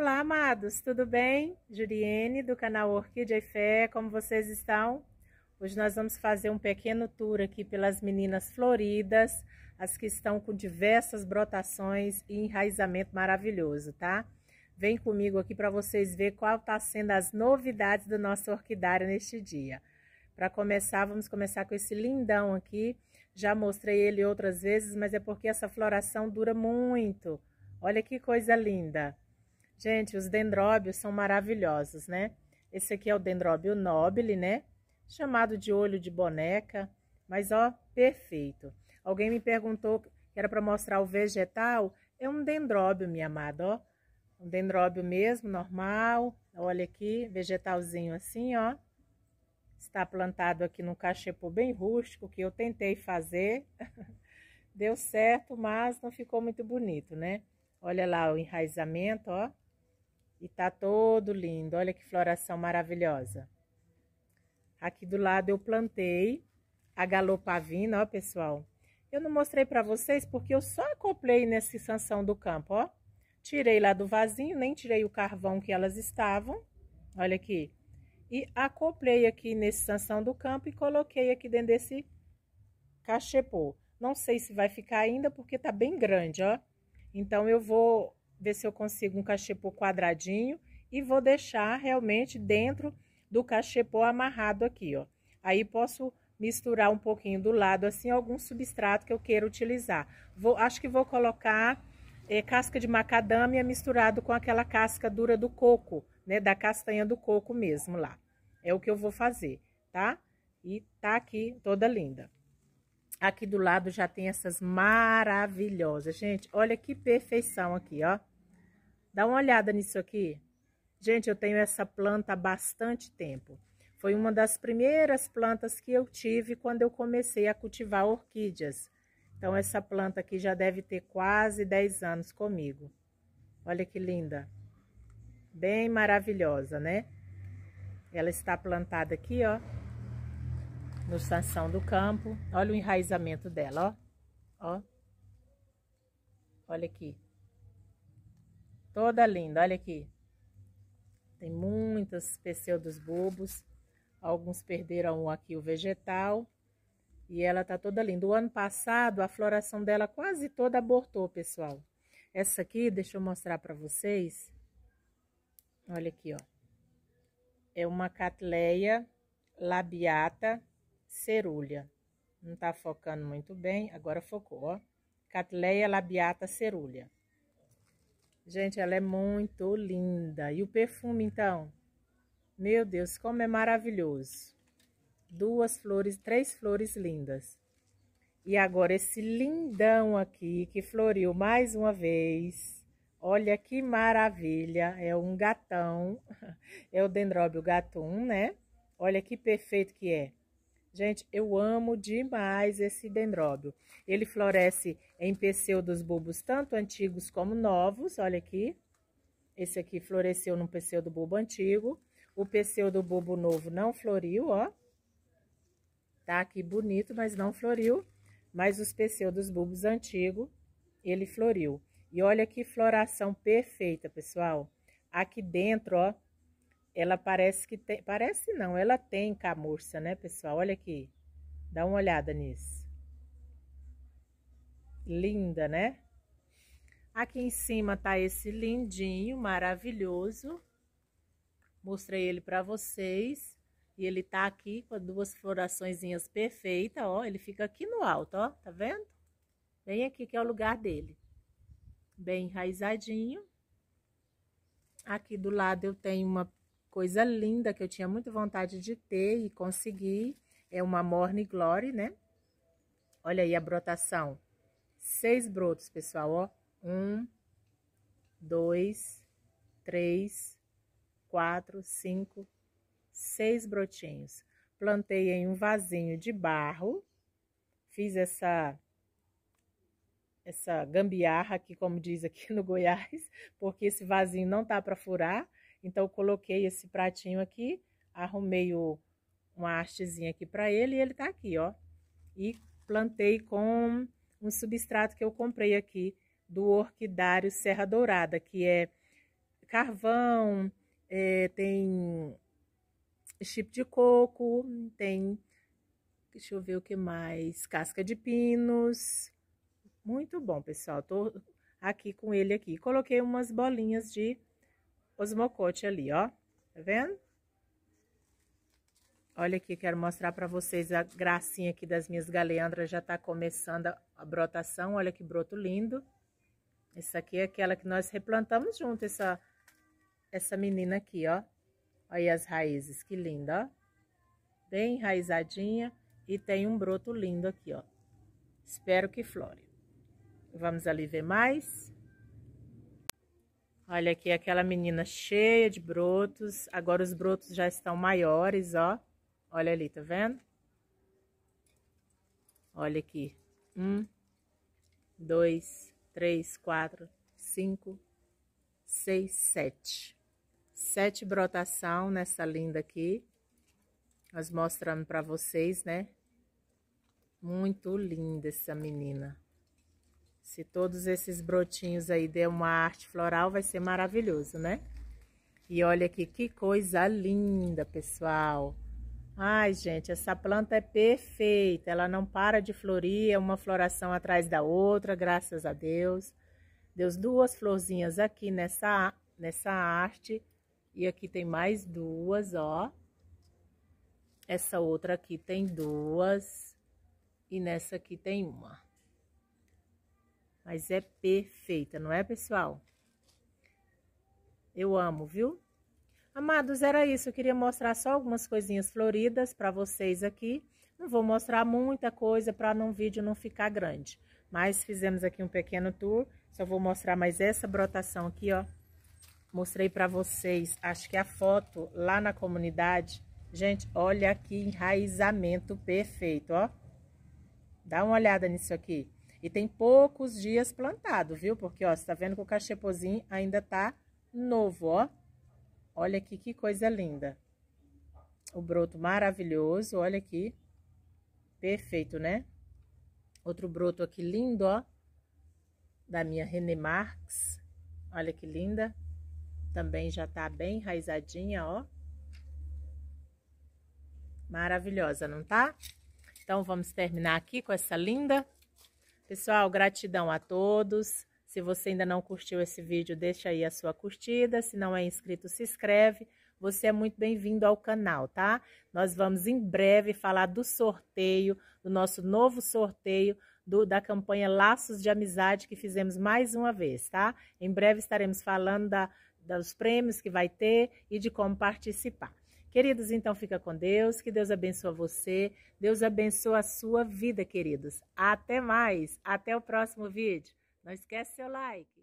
Olá, amados, tudo bem? Juliene, do canal Orquídea e Fé, como vocês estão? Hoje nós vamos fazer um pequeno tour aqui pelas meninas floridas, as que estão com diversas brotações e enraizamento maravilhoso, tá? Vem comigo aqui para vocês ver qual tá sendo as novidades do nosso orquidário neste dia. Para começar, vamos começar com esse lindão aqui. Já mostrei ele outras vezes, mas é porque essa floração dura muito. Olha que coisa linda! Gente, os dendróbios são maravilhosos, né? Esse aqui é o dendróbio nobile, né? Chamado de olho de boneca, mas ó, perfeito. Alguém me perguntou que era para mostrar o vegetal, é um dendróbio, minha amada, ó. Um dendróbio mesmo, normal. Olha aqui, vegetalzinho assim, ó. Está plantado aqui num cachepô bem rústico que eu tentei fazer. Deu certo, mas não ficou muito bonito, né? Olha lá o enraizamento, ó. E tá todo lindo. Olha que floração maravilhosa. Aqui do lado eu plantei a galopavina, ó, pessoal. Eu não mostrei para vocês porque eu só acoplei nesse sanção do campo, ó. Tirei lá do vasinho, nem tirei o carvão que elas estavam. Olha aqui. E acoplei aqui nesse sanção do campo e coloquei aqui dentro desse cachepô. Não sei se vai ficar ainda porque tá bem grande, ó. Então eu vou ver se eu consigo um cachepô quadradinho e vou deixar realmente dentro do cachepô amarrado aqui, ó. Aí posso misturar um pouquinho do lado, assim, algum substrato que eu queira utilizar. Vou, acho que vou colocar é, casca de macadâmia misturado com aquela casca dura do coco, né? Da castanha do coco mesmo lá. É o que eu vou fazer, tá? E tá aqui toda linda. Aqui do lado já tem essas maravilhosas. Gente, olha que perfeição aqui, ó. Dá uma olhada nisso aqui. Gente, eu tenho essa planta há bastante tempo. Foi uma das primeiras plantas que eu tive quando eu comecei a cultivar orquídeas. Então, essa planta aqui já deve ter quase 10 anos comigo. Olha que linda. Bem maravilhosa, né? Ela está plantada aqui, ó no Sansão do Campo. Olha o enraizamento dela, ó. Ó. Olha aqui. Toda linda, olha aqui. Tem muitos pseudos bulbos. Alguns perderam aqui o vegetal. E ela tá toda linda. O ano passado, a floração dela quase toda abortou, pessoal. Essa aqui, deixa eu mostrar para vocês. Olha aqui, ó. É uma catleia labiata cerulha. Não está focando muito bem, agora focou, ó. Catleia labiata cerulha. Gente, ela é muito linda. E o perfume, então? Meu Deus, como é maravilhoso. Duas flores, três flores lindas. E agora esse lindão aqui, que floriu mais uma vez. Olha que maravilha. É um gatão. É o Dendróbio gatum, né? Olha que perfeito que é. Gente, eu amo demais esse dendróbio. Ele floresce em pseudos bulbos tanto antigos como novos, olha aqui. Esse aqui floresceu num pseudo bulbo antigo. O pseudo bulbo novo não floriu, ó. Tá aqui bonito, mas não floriu. Mas os pseudos bulbos antigos, ele floriu. E olha que floração perfeita, pessoal. Aqui dentro, ó, ela parece que tem, parece não, ela tem camurça, né, pessoal? Olha aqui, dá uma olhada nisso. Linda, né? Aqui em cima tá esse lindinho, maravilhoso. Mostrei ele para vocês. E ele tá aqui com duas floraçõezinhas perfeitas, ó. Ele fica aqui no alto, ó, tá vendo? Bem aqui que é o lugar dele. Bem enraizadinho. Aqui do lado eu tenho uma coisa linda que eu tinha muito vontade de ter e consegui. É uma Morning Glory, né? Olha aí a brotação. Seis brotos, pessoal, ó. Um, dois, três, quatro, cinco, seis brotinhos. Plantei em um vasinho de barro. Fiz essa essa gambiarra aqui, como diz aqui no Goiás, porque esse vasinho não tá para furar. Então, eu coloquei esse pratinho aqui, arrumei o, uma hastezinha aqui para ele e ele tá aqui, ó. E plantei com um substrato que eu comprei aqui do Orquidário Serra Dourada, que é carvão, é, tem chip de coco, tem, deixa eu ver o que mais, casca de pinos. Muito bom, pessoal. Tô aqui com ele aqui. Coloquei umas bolinhas de os mocote ali, ó. Tá vendo? Olha aqui, quero mostrar para vocês a gracinha aqui das minhas galeandras. Já tá começando a, brotação. Olha que broto lindo. Essa aqui é aquela que nós replantamos junto, essa, essa menina aqui, ó. Olha as raízes, que linda, ó. Bem enraizadinha e tem um broto lindo aqui, ó. Espero que flore. Vamos ali ver mais. Olha aqui aquela menina cheia de brotos. Agora os brotos já estão maiores, ó. Olha ali, tá vendo? Olha aqui. Um, dois, três, quatro, cinco, seis, sete. Sete brotação nessa linda aqui. Nós mostrando pra vocês, né? Muito linda essa menina. Se todos esses brotinhos aí der uma arte floral, vai ser maravilhoso, né? E olha aqui, que coisa linda, pessoal. Ai, gente, essa planta é perfeita. Ela não para de florir, é uma floração atrás da outra, graças a Deus. Deu duas florzinhas aqui nessa, nessa arte. E aqui tem mais duas, ó. Essa outra aqui tem duas. E nessa aqui tem uma mas é perfeita, não é, pessoal? Eu amo, viu? Amados, era isso. Eu queria mostrar só algumas coisinhas floridas para vocês aqui. Não vou mostrar muita coisa para o vídeo não ficar grande. Mas fizemos aqui um pequeno tour. Só vou mostrar mais essa brotação aqui, ó. Mostrei para vocês, acho que a foto lá na comunidade. Gente, olha que enraizamento perfeito, ó. Dá uma olhada nisso aqui. E tem poucos dias plantado, viu? Porque, ó, você tá vendo que o cachepozinho ainda tá novo, ó. Olha aqui que coisa linda. O broto maravilhoso, olha aqui. Perfeito, né? Outro broto aqui lindo, ó. Da minha René Marx. Olha que linda. Também já tá bem enraizadinha, ó. Maravilhosa, não tá? Então, vamos terminar aqui com essa linda Pessoal, gratidão a todos. Se você ainda não curtiu esse vídeo, deixa aí a sua curtida. Se não é inscrito, se inscreve. Você é muito bem-vindo ao canal, tá? Nós vamos em breve falar do sorteio, do nosso novo sorteio do, da campanha Laços de Amizade que fizemos mais uma vez, tá? Em breve estaremos falando da, dos prêmios que vai ter e de como participar. Queridos, então fica com Deus, que Deus abençoe você, Deus abençoe a sua vida, queridos. Até mais, até o próximo vídeo. Não esquece seu like.